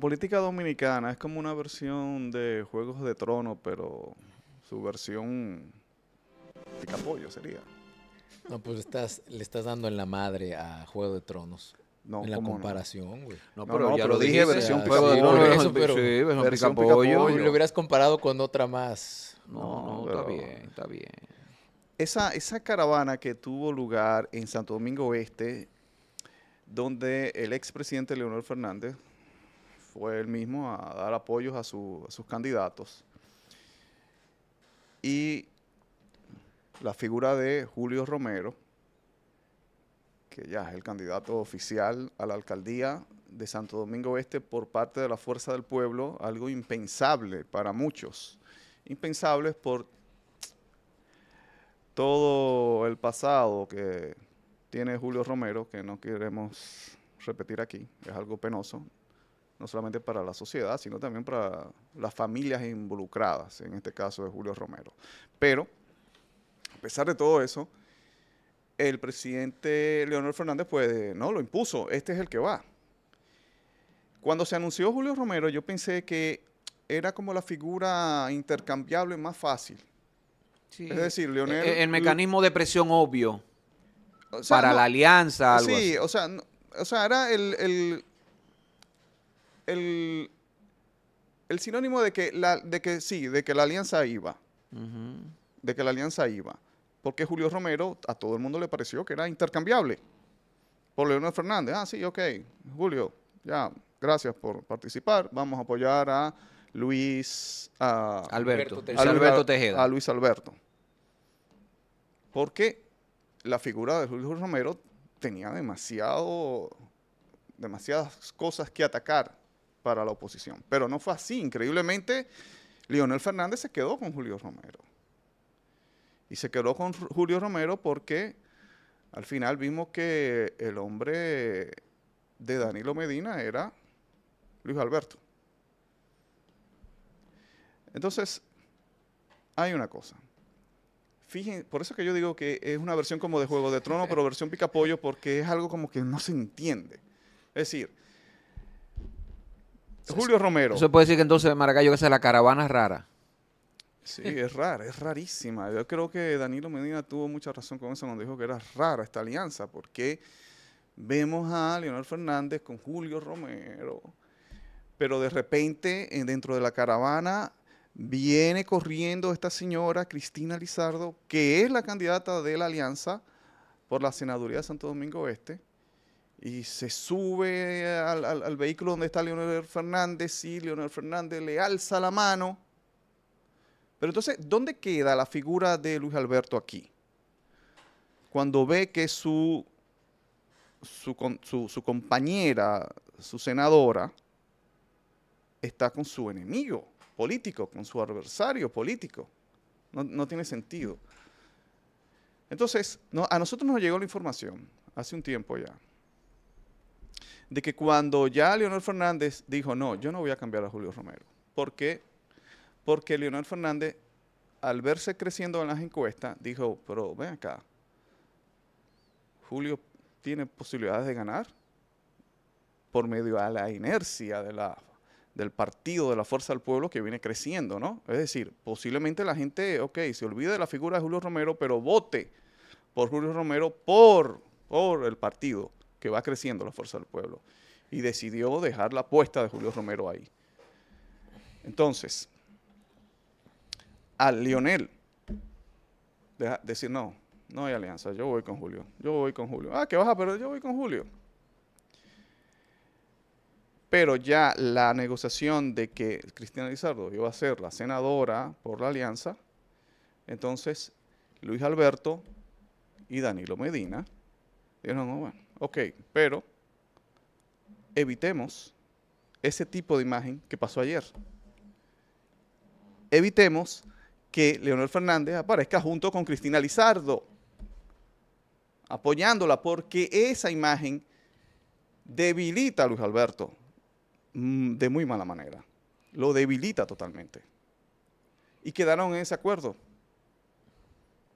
política dominicana es como una versión de Juegos de Tronos, pero su versión de pollo sería. No, pues estás, le estás dando en la madre a Juego de Tronos. No, en la comparación, güey. No? pero ya lo dije, versión Juego de pero Lo hubieras comparado con otra más. No, no está bien, está bien. Esa, esa caravana que tuvo lugar en Santo Domingo Oeste, donde el expresidente Leonel Fernández fue él mismo a dar apoyos a, sus candidatos. Y la figura de Julio Romero, que ya es el candidato oficial a la alcaldía de Santo Domingo Este por parte de la Fuerza del Pueblo, algo impensable para muchos, Impensable por todo el pasado que tiene Julio Romero, que no queremos repetir aquí, es algo penoso, no solamente para la sociedad, sino también para las familias involucradas, en este caso de Julio Romero. Pero, a pesar de todo eso, el presidente Leonel Fernández, pues, no, lo impuso, este es el que va. Cuando se anunció Julio Romero, yo pensé que era como la figura intercambiable más fácil. Sí. Es decir, e-, Leonel... E-, el, mecanismo de presión obvio para la alianza, Sí, o sea... o sea, era el, el, sinónimo de que, la, de que sí, de que la alianza iba. De que la alianza iba. Porque Julio Romero a todo el mundo le pareció que era intercambiable. Por Leonel Fernández. Ah, sí, ok. Julio, ya, gracias por participar. Vamos a apoyar a Luis. Alberto. A, Alberto Tejeda. A Luis Alberto. Porque la figura de Julio Romero tenía demasiado, demasiadas cosas que atacar para la oposición. Pero no fue así. Increíblemente, Leonel Fernández se quedó con Julio Romero. Y se quedó con Julio Romero porque al final vimos que el hombre de Danilo Medina era Luis Alberto. Entonces, hay una cosa. Fíjense, por eso que yo digo que es una versión como de Juego de Trono, pero versión picapollo, porque es algo como que no se entiende. Es decir, Julio Romero. Eso puede decir que entonces Maracayo que sea la caravana rara. Sí, es rara, es rarísima. Yo creo que Danilo Medina tuvo mucha razón con eso cuando dijo que era rara esta alianza, porque vemos a Leonel Fernández con Julio Romero, pero de repente eh, dentro de la caravana viene corriendo esta señora Cristina Lizardo, que es la candidata de la alianza por la senaduría de Santo Domingo Este y se sube eh, al, vehículo donde está Leonel Fernández y Leonel Fernández le alza la mano. Pero entonces, ¿dónde queda la figura de Luis Alberto aquí? Cuando ve que su, su, su, compañera, su senadora, está con su enemigo político, con su adversario político. No, no tiene sentido. Entonces, no, a nosotros nos llegó la información hace un tiempo ya de que cuando ya Leonel Fernández dijo, no, yo no voy a cambiar a Julio Romero. ¿Por qué? Porque Leonel Fernández, al verse creciendo en las encuestas, dijo, pero ven acá, Julio tiene posibilidades de ganar por medio de la inercia de la, del partido, de la fuerza del pueblo que viene creciendo, ¿no? Es decir, posiblemente la gente, ok, se olvide de la figura de Julio Romero, pero vote por Julio Romero por, por el partido que va creciendo la fuerza del pueblo. Y decidió dejar la apuesta de Julio Romero ahí. Entonces, al Lionel, decir, no, no hay alianza, yo voy con Julio, yo voy con Julio. Ah, que baja, pero yo voy con Julio. Pero ya la negociación de que Cristina Lizardo iba a ser la senadora por la alianza, entonces Luis Alberto y Danilo Medina dijeron, no, bueno, Ok, pero evitemos ese tipo de imagen que pasó ayer. Evitemos que Leonel Fernández aparezca junto con Cristina Lizardo, apoyándola, porque esa imagen debilita a Luis Alberto mm, de muy mala manera. Lo debilita totalmente. Y quedaron en ese acuerdo.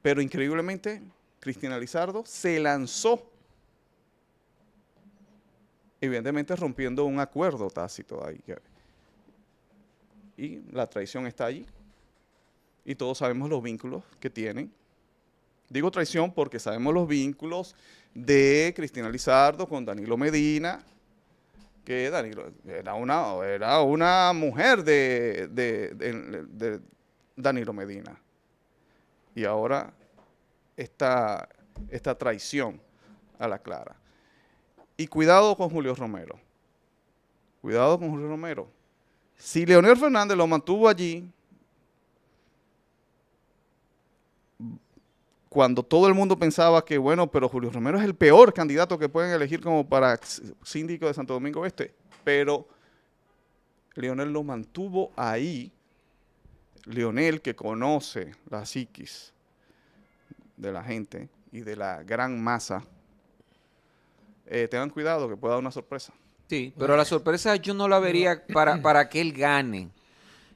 Pero increíblemente, Cristina Lizardo se lanzó evidentemente rompiendo un acuerdo tácito ahí. Y la traición está allí. Y todos sabemos los vínculos que tienen. Digo traición porque sabemos los vínculos de Cristina Lizardo con Danilo Medina, que Danilo era una, era una mujer de, Danilo Medina. Y ahora está esta traición a la clara. Y cuidado con Julio Romero. Cuidado con Julio Romero. Si Leonel Fernández lo mantuvo allí, cuando todo el mundo pensaba que, bueno, pero Julio Romero es el peor candidato que pueden elegir como para síndico de Santo Domingo Este, pero Leonel lo mantuvo ahí, Leonel que conoce la psiquis de la gente y de la gran masa eh, tengan cuidado que pueda dar una sorpresa. Sí, pero la sorpresa yo no la vería para, para que él gane,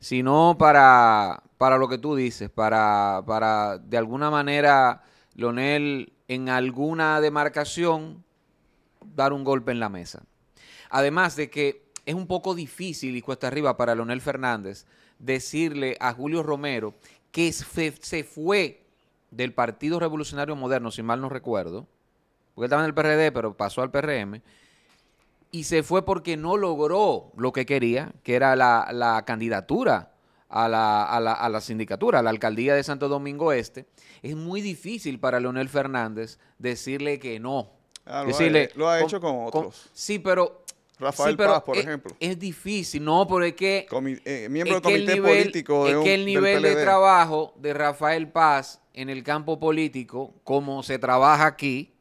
sino para, para lo que tú dices, para, para de alguna manera Leonel en alguna demarcación dar un golpe en la mesa. Además de que es un poco difícil y cuesta arriba para Leonel Fernández decirle a Julio Romero que se fue del Partido Revolucionario Moderno, si mal no recuerdo, porque estaba en el PRD, pero pasó al PRM, y se fue porque no logró lo que quería, que era la, candidatura a la, sindicatura, a la alcaldía de Santo Domingo Este. Es muy difícil para Leonel Fernández decirle que no. Ah, lo, ha, hecho con, otros. sí, pero Rafael Paz, por ejemplo. Es difícil, no, porque es eh, miembro del comité político. De es que el nivel de trabajo de Rafael Paz en el campo político, como se trabaja aquí,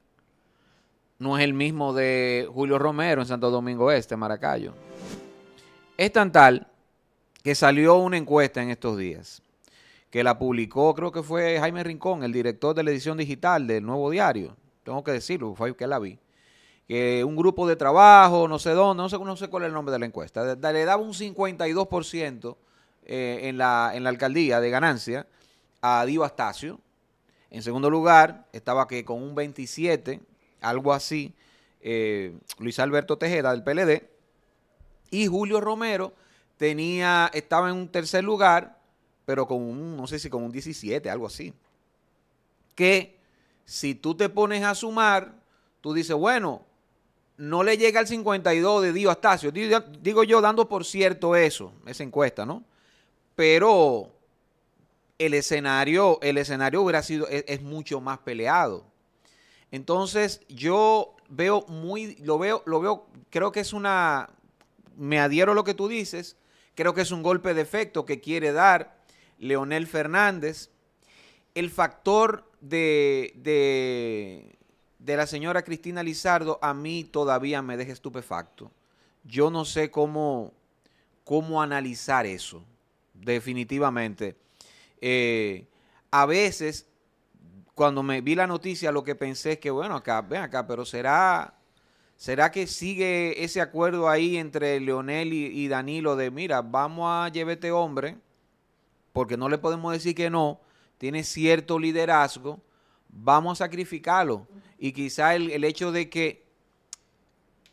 no es el mismo de Julio Romero en Santo Domingo Este, Maracayo. Es tan tal que salió una encuesta en estos días que la publicó, creo que fue Jaime Rincón, el director de la edición digital del Nuevo Diario. Tengo que decirlo, fue que la vi. Que un grupo de trabajo, no sé dónde, no sé, cuál es el nombre de la encuesta, le daba un 52% eh, en, la, en la alcaldía de ganancia a Dio Astacio. En segundo lugar, estaba que con un 27%, algo así, eh, Luis Alberto Tejeda del PLD, y Julio Romero tenía, estaba en un tercer lugar, pero con un, no sé si con un 17, algo así. Que si tú te pones a sumar, tú dices, bueno, no le llega al 52 de Dio Astacio. Digo, yo, dando por cierto eso, esa encuesta, ¿no? Pero el escenario, el escenario hubiera sido, e, es mucho más peleado. Entonces, yo veo muy, lo veo, lo veo, creo que es una, me adhiero a lo que tú dices, creo que es un golpe de efecto que quiere dar Leonel Fernández. El factor de, de, la señora Cristina Lizardo a mí todavía me deja estupefacto. Yo no sé cómo, cómo analizar eso, definitivamente. Eh, a veces cuando me vi la noticia, lo que pensé es que, bueno, acá, ven acá, pero será, será que sigue ese acuerdo ahí entre Leonel y, Danilo de, mira, vamos a llevar este hombre, porque no le podemos decir que no, tiene cierto liderazgo, vamos a sacrificarlo. Y quizá el, hecho de que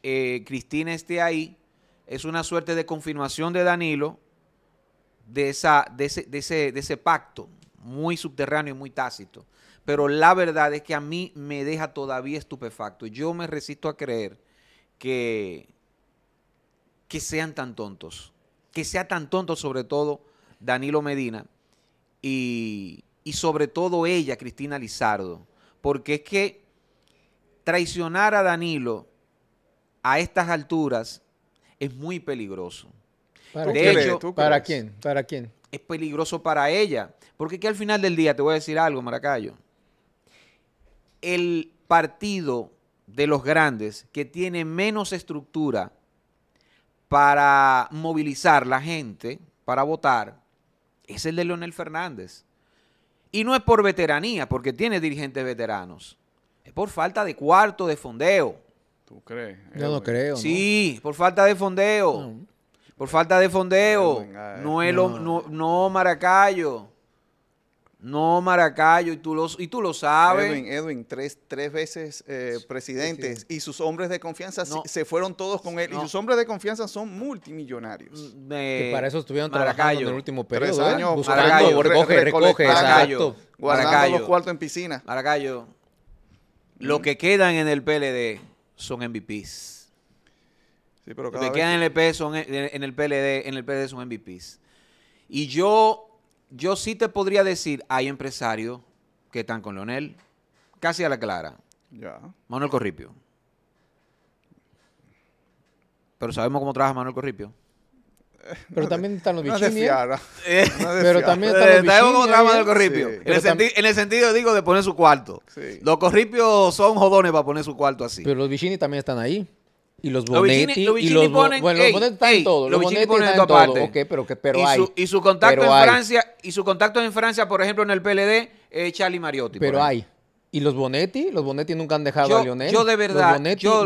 eh, Cristina esté ahí es una suerte de confirmación de Danilo de, esa, de, ese, de, ese, de ese pacto muy subterráneo y muy tácito pero la verdad es que a mí me deja todavía estupefacto. Yo me resisto a creer que, que sean tan tontos, que sea tan tonto sobre todo Danilo Medina y, y sobre todo ella, Cristina Lizardo, porque es que traicionar a Danilo a estas alturas es muy peligroso. ¿Para, ¿para quién? ¿Para quién? Es peligroso para ella, porque que al final del día, te voy a decir algo, Maracayo, el partido de los grandes que tiene menos estructura para movilizar la gente para votar es el de Leonel Fernández. Y no es por veteranía, porque tiene dirigentes veteranos. Es por falta de cuarto de fondeo. ¿Tú crees? Yo no, creo. Sí, por falta de fondeo. Por falta de fondeo. Eh. No, es no, Maracayo. No, Maracayo, y tú lo, sabes. Edwin, Edwin, tres, veces eh, presidentes y sus hombres de confianza se fueron todos con él. Y sus hombres de confianza son multimillonarios. Mm, para eso estuvieron Maracayo. trabajando en el último periodo. Tres años, Maracayo, recoge, recoge, Maracayo, los cuartos en piscina. Maracayo, lo que quedan en el PLD son MVPs. Sí, pero lo que quedan en el, son, en el PLD, en el PLD son MVPs. Y yo yo sí te podría decir, hay empresarios que están con Leonel, casi a la clara. Ya. Manuel Corripio. Pero sabemos cómo trabaja Manuel Corripio. Pero también están los bichines. Eh, no pero también eh, están los sabemos cómo trabaja Manuel Corripio. En, el sentido, digo, de poner su cuarto. Los Corripios son jodones para poner su cuarto así. Pero los bichines también están ahí. Y los bonetti, y los bueno, los bonetti están en todo. los, bonetti están todo. okay, pero pero y su, hay, y su contacto en Francia, y su contacto en Francia, por ejemplo, en el PLD es Charlie Mariotti. Pero hay. Y los Bonetti, los Bonetti nunca han dejado a Lionel. Yo de verdad, yo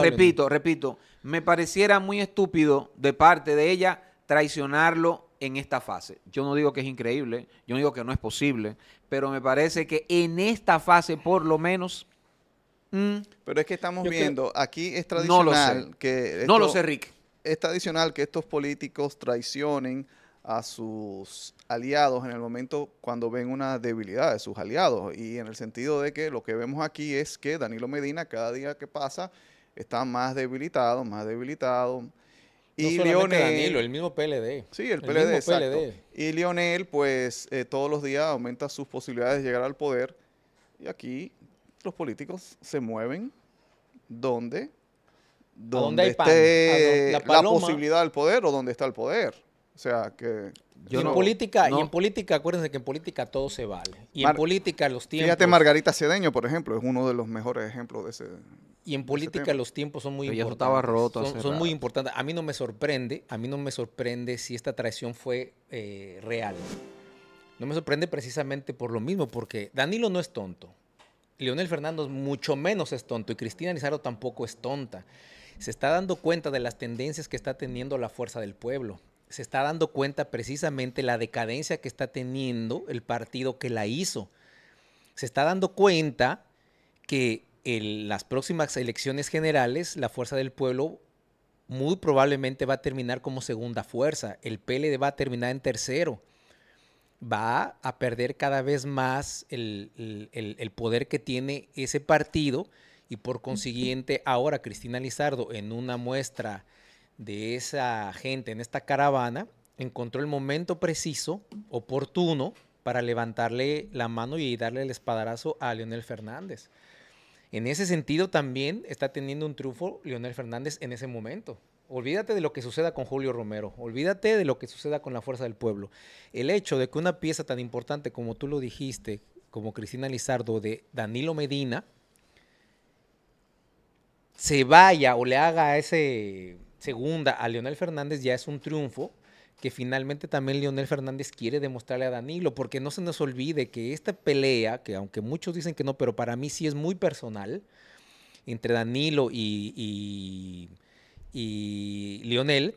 repito, repito, me pareciera muy estúpido de parte de ella traicionarlo en esta fase. Yo no digo que es increíble, yo no digo que no es posible, pero me parece que en esta fase por lo menos Mm. Pero es que estamos viendo, aquí es tradicional que... no lo sé, Es tradicional que estos políticos traicionen a sus aliados en el momento cuando ven una debilidad de sus aliados. Y en el sentido de que lo que vemos aquí es que Danilo Medina cada día que pasa está más debilitado, más debilitado. Y Lionel, el mismo PLD. Sí, el, PLD, Y Lionel, pues eh, todos los días aumenta sus posibilidades de llegar al poder. Y aquí los políticos se mueven donde, donde esté la, posibilidad del poder o donde está el poder. O sea, que... en política, Y en política, acuérdense que en política todo se vale. Y en política los tiempos... Fíjate, Margarita Cedeño, por ejemplo, es uno de los mejores ejemplos de ese... Y en política los tiempos son muy importantes. Estaba son, muy importantes. A mí no me sorprende, a mí no me sorprende si esta traición fue eh, real. No me sorprende precisamente por lo mismo, porque Danilo no es tonto. Leonel Fernández mucho menos es tonto y Cristina Lizardo tampoco es tonta. Se está dando cuenta de las tendencias que está teniendo la fuerza del pueblo. Se está dando cuenta precisamente la decadencia que está teniendo el partido que la hizo. Se está dando cuenta que en las próximas elecciones generales la fuerza del pueblo muy probablemente va a terminar como segunda fuerza. El PLD e va a terminar en tercero va a perder cada vez más el, poder que tiene ese partido y por consiguiente ahora Cristina Lizardo en una muestra de esa gente en esta caravana encontró el momento preciso, oportuno, para levantarle la mano y darle el espadarazo a Leonel Fernández. En ese sentido también está teniendo un triunfo Leonel Fernández en ese momento. Olvídate de lo que suceda con Julio Romero, olvídate de lo que suceda con la Fuerza del Pueblo. El hecho de que una pieza tan importante como tú lo dijiste, como Cristina Lizardo, de Danilo Medina, se vaya o le haga a ese segunda a Leonel Fernández ya es un triunfo que finalmente también Leonel Fernández quiere demostrarle a Danilo, porque no se nos olvide que esta pelea, que aunque muchos dicen que no, pero para mí sí es muy personal, entre Danilo y, y y Lionel,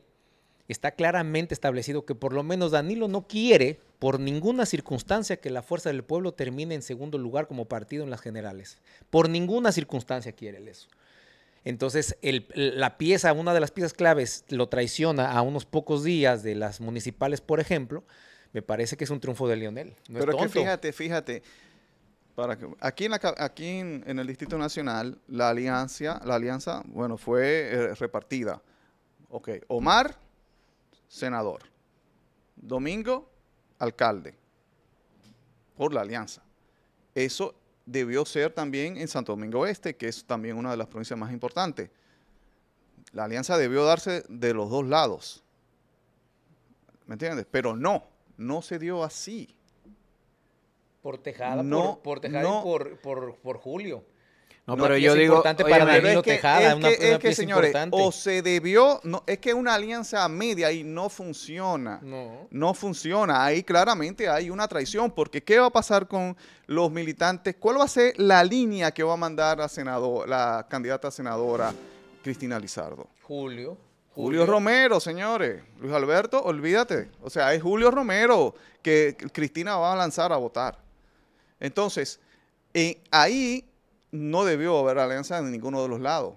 está claramente establecido que por lo menos Danilo no quiere por ninguna circunstancia que la Fuerza del Pueblo termine en segundo lugar como partido en las generales. Por ninguna circunstancia quiere eso. Entonces, la pieza, una de las piezas claves, lo traiciona a unos pocos días de las municipales, por ejemplo. Me parece que es un triunfo de Lionel. Pero que fíjate, fíjate aquí en, el Distrito Nacional, la alianza, la alianza bueno, fue eh, repartida. Ok, Omar, senador. Domingo, alcalde. Por la alianza. Eso debió ser también en Santo Domingo Este, que es también una de las provincias más importantes. La alianza debió darse de los dos lados. ¿Me entiendes? Pero no, no se dio así. Por Tejada, no, por, Tejada y por, por, por, Julio. No, pero yo digo, importante para Danilo es Tejada, es que, señores, o se debió, no, es que una alianza media y no funciona. No. No funciona. Ahí claramente hay una traición, porque ¿qué va a pasar con los militantes? ¿Cuál va a ser la línea que va a mandar a senador, la candidata a senadora Cristina Lizardo? Julio, Julio Romero, señores. Luis Alberto, olvídate. O sea, es Julio Romero que Cristina va a lanzar a votar. Entonces, eh, ahí no debió haber alianza de ninguno de los lados.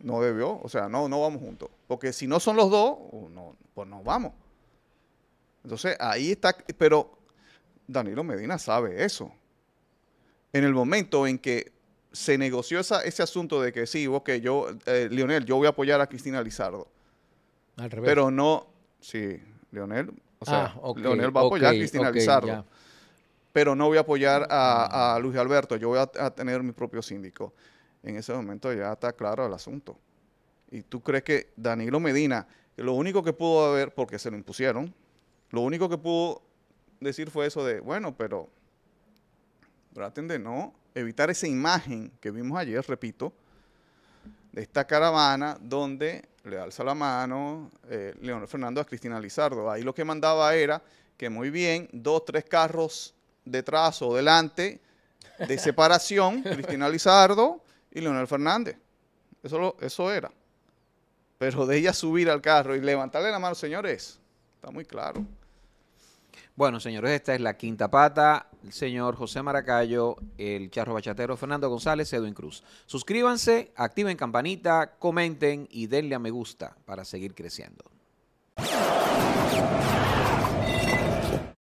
No debió, o sea, no, no vamos juntos. Porque si no son los dos, uh, no, pues no vamos. Entonces, ahí está, pero Danilo Medina sabe eso. En el momento en que se negoció ese asunto de que sí, vos que yo, eh, Lionel, yo voy a apoyar a Cristina Lizardo. Al revés. Pero no, sí, Lionel, o sea, ah, Lionel va a apoyar a Cristina Lizardo pero no voy a apoyar a, a Luis Alberto, yo voy a, tener mi propio síndico. En ese momento ya está claro el asunto. ¿Y tú crees que Danilo Medina, lo único que pudo haber, porque se lo impusieron, lo único que pudo decir fue eso de, bueno, pero traten de no evitar esa imagen que vimos ayer, repito, de esta caravana donde le alza la mano eh, Leonel Fernando a Cristina Lizardo. Ahí lo que mandaba era que muy bien, dos, tres carros detrás o delante de separación, Cristina Lizardo y Leonel Fernández. Eso, eso era. Pero de ella subir al carro y levantarle la mano, señores, está muy claro. Bueno, señores, esta es la quinta pata. El señor José Maracayo, el charro bachatero Fernando González, Edwin Cruz. Suscríbanse, activen campanita, comenten y denle a me gusta para seguir creciendo.